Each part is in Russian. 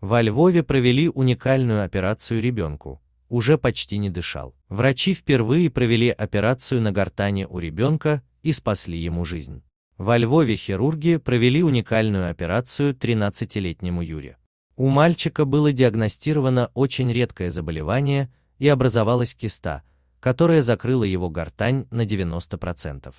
Во Львове провели уникальную операцию ребенку, уже почти не дышал. Врачи впервые провели операцию на гортане у ребенка и спасли ему жизнь. Во Львове хирурги провели уникальную операцию 13-летнему Юре. У мальчика было диагностировано очень редкое заболевание и образовалась киста, которая закрыла его гортань на 90%.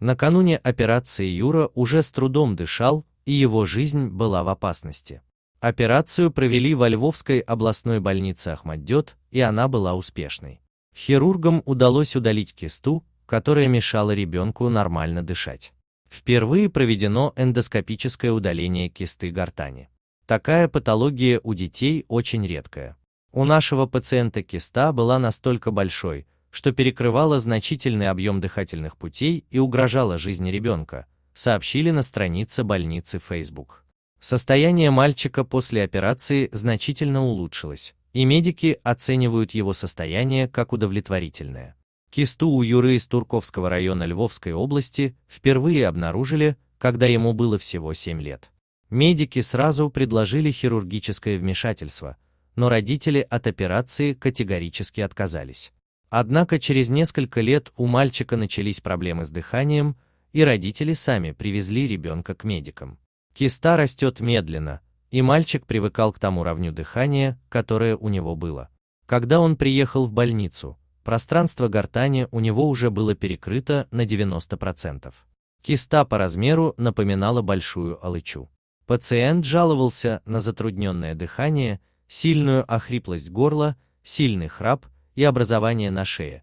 Накануне операции Юра уже с трудом дышал, и его жизнь была в опасности. Операцию провели во Львовской областной больнице Ахмаддет, и она была успешной. Хирургам удалось удалить кисту, которая мешала ребенку нормально дышать. Впервые проведено эндоскопическое удаление кисты гортани. Такая патология у детей очень редкая. У нашего пациента киста была настолько большой, что перекрывала значительный объем дыхательных путей и угрожала жизни ребенка, сообщили на странице больницы Facebook. Состояние мальчика после операции значительно улучшилось, и медики оценивают его состояние как удовлетворительное. Кисту у Юры из Турковского района Львовской области впервые обнаружили, когда ему было всего 7 лет. Медики сразу предложили хирургическое вмешательство, но родители от операции категорически отказались. Однако через несколько лет у мальчика начались проблемы с дыханием, и родители сами привезли ребенка к медикам. Киста растет медленно, и мальчик привыкал к тому уровню дыхания, которое у него было. Когда он приехал в больницу, пространство гортани у него уже было перекрыто на 90%. Киста по размеру напоминала большую алычу. Пациент жаловался на затрудненное дыхание, сильную охриплость горла, сильный храп и образование на шее,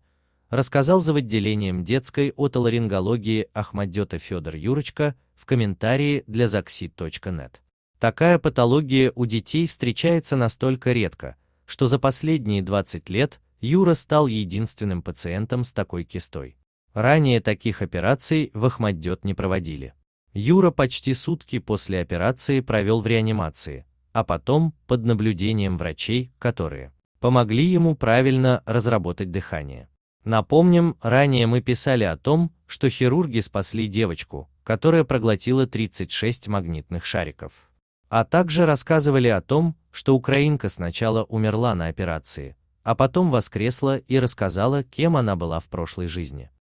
рассказал за отделением детской отоларингологии Ахмадета Федор Юрочка, в комментарии для zaxi.net. Такая патология у детей встречается настолько редко, что за последние 20 лет Юра стал единственным пациентом с такой кистой. Ранее таких операций в Ахмаддет не проводили. Юра почти сутки после операции провел в реанимации, а потом под наблюдением врачей, которые помогли ему правильно разработать дыхание. Напомним, ранее мы писали о том, что хирурги спасли девочку, которая проглотила 36 магнитных шариков. А также рассказывали о том, что украинка сначала умерла на операции, а потом воскресла и рассказала, кем она была в прошлой жизни.